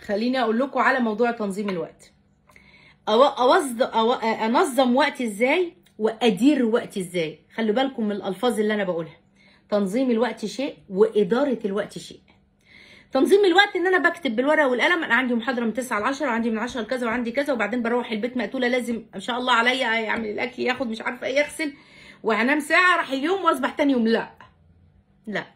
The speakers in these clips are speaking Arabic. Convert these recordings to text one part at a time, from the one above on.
خليني اقول لكم على موضوع تنظيم الوقت انظم وقتي ازاي وادير وقتي ازاي خلوا بالكم من الالفاظ اللي انا بقولها تنظيم الوقت شيء واداره الوقت شيء تنظيم الوقت ان انا بكتب بالورقه والقلم انا عندي محاضره من 9 ل 10 وعندي من 10 لكذا وعندي كذا وبعدين بروح البيت مقتوله لازم ان شاء الله عليا اعمل الاكل ياخد مش عارفه ايه يغسل وهنام ساعه راح اليوم واصبح تاني يوم لا لا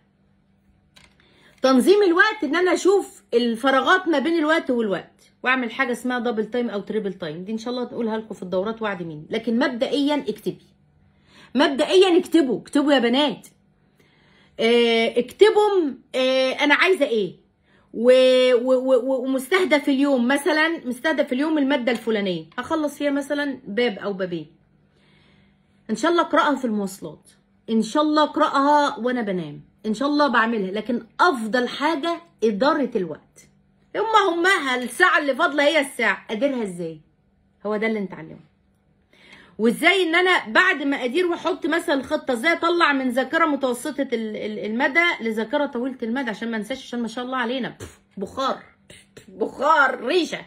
تنظيم الوقت ان انا اشوف الفراغات ما بين الوقت والوقت واعمل حاجه اسمها دبل تايم او تريبل تايم دي ان شاء الله نقولها لكم في الدورات وعد مين لكن مبدئيا اكتبي مبدئيا اكتبوا اكتبوا يا بنات آه، اكتبوا آه، انا عايزه ايه ومستهدف اليوم مثلا مستهدف اليوم الماده الفلانيه هخلص فيها مثلا باب او بابين ان شاء الله اقراها في المواصلات ان شاء الله اقراها وانا بنام ان شاء الله بعملها لكن افضل حاجه اداره الوقت يما همها الساعه اللي فاضله هي الساعه اديرها ازاي هو ده اللي نتعلمه وازاي ان انا بعد ما ادير واحط مثلا الخطه ازاي اطلع من ذاكره متوسطه المدى لذاكره طويله المدى عشان ما انساش عشان ما شاء الله علينا بخار بخار ريشه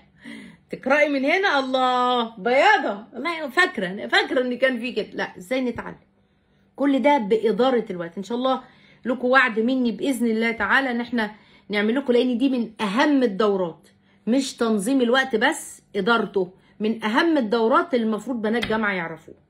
تقراي من هنا الله بياضه الله فاكره فاكره ان كان في كده لا ازاي نتعلم كل ده باداره الوقت ان شاء الله لكم وعد مني باذن الله تعالى ان احنا نعمل لكم لان دي من اهم الدورات مش تنظيم الوقت بس ادارته من اهم الدورات اللي المفروض بنات جامعه يعرفوها